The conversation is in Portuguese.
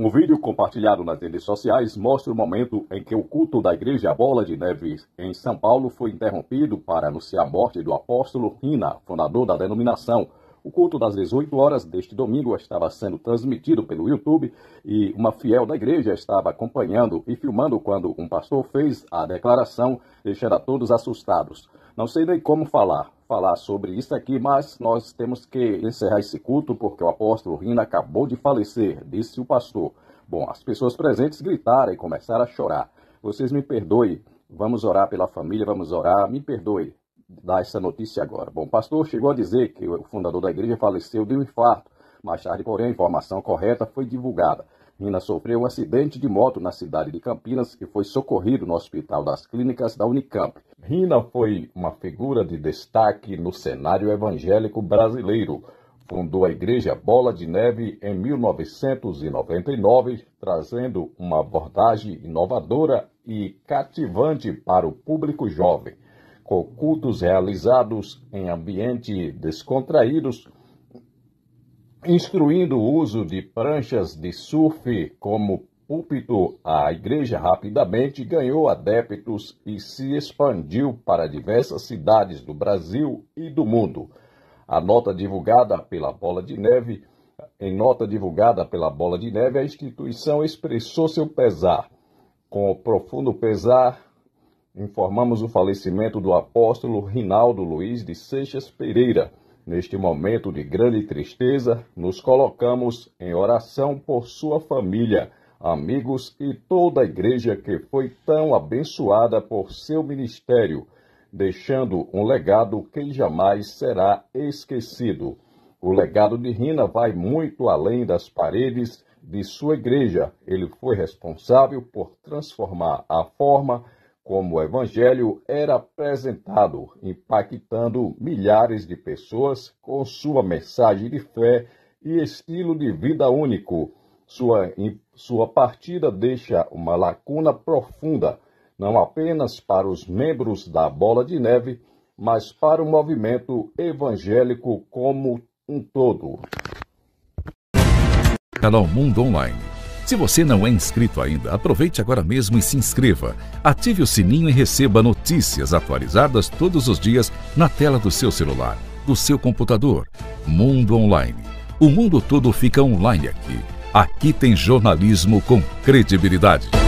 Um vídeo compartilhado nas redes sociais mostra o momento em que o culto da Igreja Bola de Neve em São Paulo foi interrompido para anunciar a morte do apóstolo Rina, fundador da denominação. O culto das 18 horas deste domingo estava sendo transmitido pelo YouTube e uma fiel da igreja estava acompanhando e filmando quando um pastor fez a declaração, deixando a todos assustados. Não sei nem como falar, falar sobre isso aqui, mas nós temos que encerrar esse culto porque o apóstolo Rina acabou de falecer, disse o pastor. Bom, as pessoas presentes gritaram e começaram a chorar. Vocês me perdoem, vamos orar pela família, vamos orar, me perdoe dar essa notícia agora. Bom, o pastor chegou a dizer que o fundador da igreja faleceu de um infarto. Mais tarde, porém, a informação correta foi divulgada. Nina sofreu um acidente de moto na cidade de Campinas e foi socorrido no Hospital das Clínicas da Unicamp. Nina foi uma figura de destaque no cenário evangélico brasileiro. Fundou a Igreja Bola de Neve em 1999, trazendo uma abordagem inovadora e cativante para o público jovem. Com cultos realizados em ambiente descontraídos, instruindo o uso de pranchas de surf como púlpito, a igreja rapidamente ganhou adeptos e se expandiu para diversas cidades do Brasil e do mundo. A nota divulgada pela Bola de Neve, em nota divulgada pela Bola de Neve, a instituição expressou seu pesar. Com profundo pesar, informamos o falecimento do apóstolo Rinaldo Luiz de Seixas Pereira. Neste momento de grande tristeza, nos colocamos em oração por sua família, amigos e toda a igreja que foi tão abençoada por seu ministério, deixando um legado que jamais será esquecido. O legado de Rina vai muito além das paredes de sua igreja. Ele foi responsável por transformar a forma como o Evangelho era apresentado, impactando milhares de pessoas com sua mensagem de fé e estilo de vida único. Sua, sua partida deixa uma lacuna profunda, não apenas para os membros da Bola de Neve, mas para o movimento evangélico como um todo. Canal Mundo Online se você não é inscrito ainda, aproveite agora mesmo e se inscreva. Ative o sininho e receba notícias atualizadas todos os dias na tela do seu celular, do seu computador. Mundo Online. O mundo todo fica online aqui. Aqui tem jornalismo com credibilidade.